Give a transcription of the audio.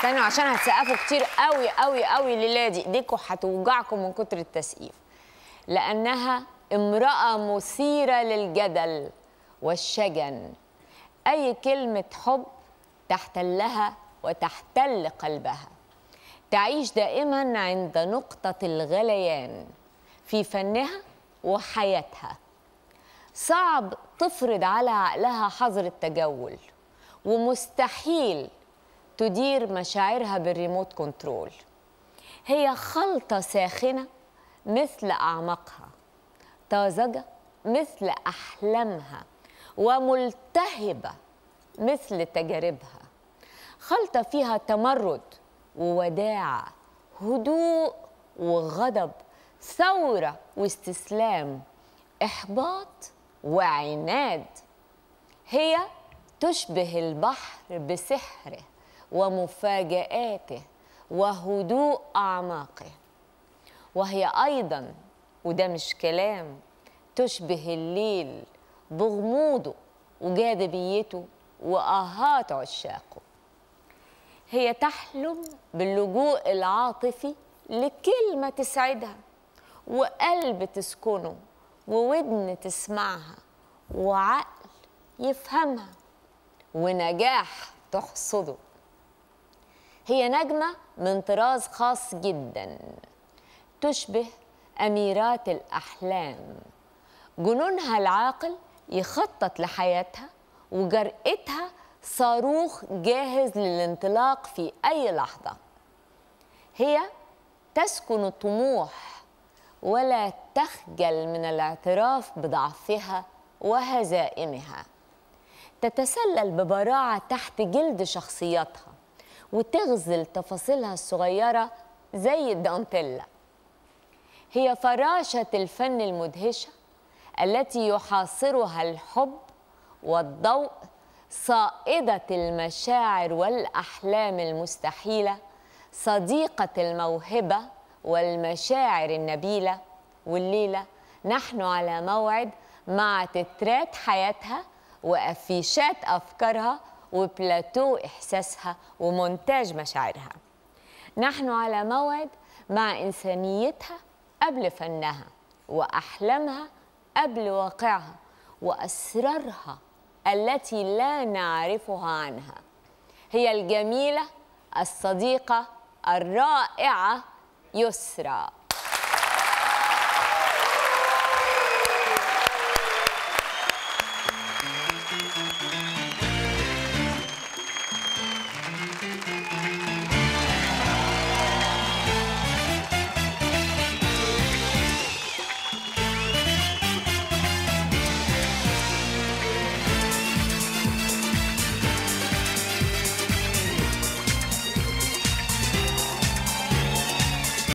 استنوا عشان هتسقفوا كتير قوي قوي قوي الليله دي ايديكم هتوجعكم من كتر التسقيف لانها امراه مثيره للجدل والشجن اي كلمه حب تحتلها وتحتل قلبها تعيش دائما عند نقطه الغليان في فنها وحياتها صعب تفرض على عقلها حظر التجول ومستحيل تدير مشاعرها بالريموت كنترول هي خلطة ساخنة مثل أعماقها طازجة مثل أحلامها وملتهبة مثل تجاربها خلطة فيها تمرد ووداعة هدوء وغضب ثورة واستسلام إحباط وعناد هي تشبه البحر بسحره ومفاجآته وهدوء أعماقه وهي أيضا وده مش كلام تشبه الليل بغموضه وجاذبيته وآهات عشاقه هي تحلم باللجوء العاطفي لكلمة تسعدها وقلب تسكنه وودن تسمعها وعقل يفهمها ونجاح تحصده هي نجمة من طراز خاص جدا تشبه أميرات الأحلام جنونها العاقل يخطط لحياتها وجرأتها صاروخ جاهز للانطلاق في أي لحظة هي تسكن الطموح ولا تخجل من الاعتراف بضعفها وهزائمها تتسلل ببراعة تحت جلد شخصيتها وتغزل تفاصيلها الصغيرة زي الدانتيلا هي فراشة الفن المدهشة التي يحاصرها الحب والضوء صائدة المشاعر والأحلام المستحيلة صديقة الموهبة والمشاعر النبيلة والليلة نحن على موعد مع تترات حياتها وأفيشات أفكارها وبلاتو إحساسها ومونتاج مشاعرها نحن على موعد مع إنسانيتها قبل فنها وأحلامها قبل واقعها وأسرارها التي لا نعرفها عنها هي الجميلة الصديقة الرائعة يسرى